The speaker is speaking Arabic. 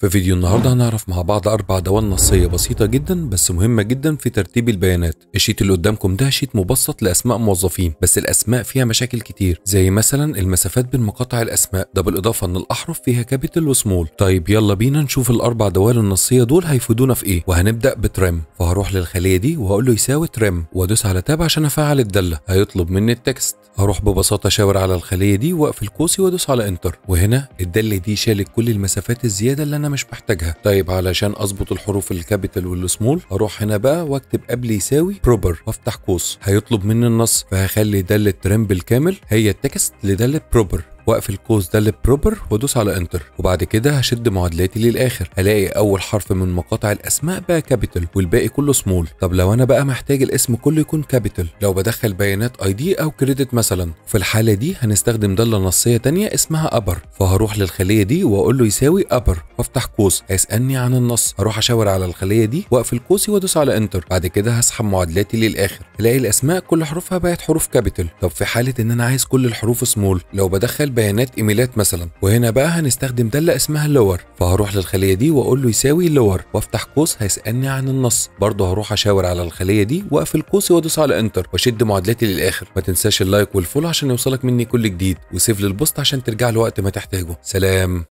في فيديو النهارده هنعرف مع بعض اربع دوال نصيه بسيطه جدا بس مهمه جدا في ترتيب البيانات الشيت اللي قدامكم ده شيت مبسط لاسماء موظفين بس الاسماء فيها مشاكل كتير زي مثلا المسافات بين مقاطع الاسماء ده بالاضافه ان الاحرف فيها كابيتال وسمول طيب يلا بينا نشوف الاربع دوال النصيه دول هيفيدونا في ايه وهنبدا بترم فهروح للخليه دي وهقول له يساوي ترم وادوس على تاب عشان افعل الداله هيطلب مني التكست هروح ببساطه شاور على الخليه دي واقفل قوسي وادوس على انتر وهنا الداله دي شالت كل المسافات الزياده اللي انا مش محتاجها طيب علشان اظبط الحروف الكابيتال والسمول اروح هنا بقى واكتب قبل يساوي بروبر وافتح قوس هيطلب مني النص فهخلي ده الترم بالكامل هي التكست لده بروبر واقفل القوس ده بروبر وادوس على انتر وبعد كده هشد معادلاتي للاخر هلاقي اول حرف من مقاطع الاسماء بقى كابيتال والباقي كله سمول طب لو انا بقى محتاج الاسم كله يكون كابيتال لو بدخل بيانات اي دي او كريدت مثلا في الحاله دي هنستخدم داله نصيه تانية اسمها ابر فهروح للخليه دي واقول له يساوي ابر وافتح قوس هيسالني عن النص هروح اشاور على الخليه دي واقفل كوسي وادوس على انتر بعد كده هسحب معادلاتي للاخر هلاقي الاسماء كل حروفها بقت حروف كابيتال طب في حاله ان انا عايز كل الحروف سمول لو بدخل بيانات ايميلات مثلا وهنا بقى هنستخدم داله اسمها اللور فهروح للخليه دي واقول له يساوي اللور وافتح قوس هيسالني عن النص برضه هروح اشاور على الخليه دي واقفل قوسي وادوس على انتر واشد معادلاتي للاخر ما تنساش اللايك والفولو عشان يوصلك مني كل جديد وسيف للبوست عشان ترجع له وقت ما تحتاجه سلام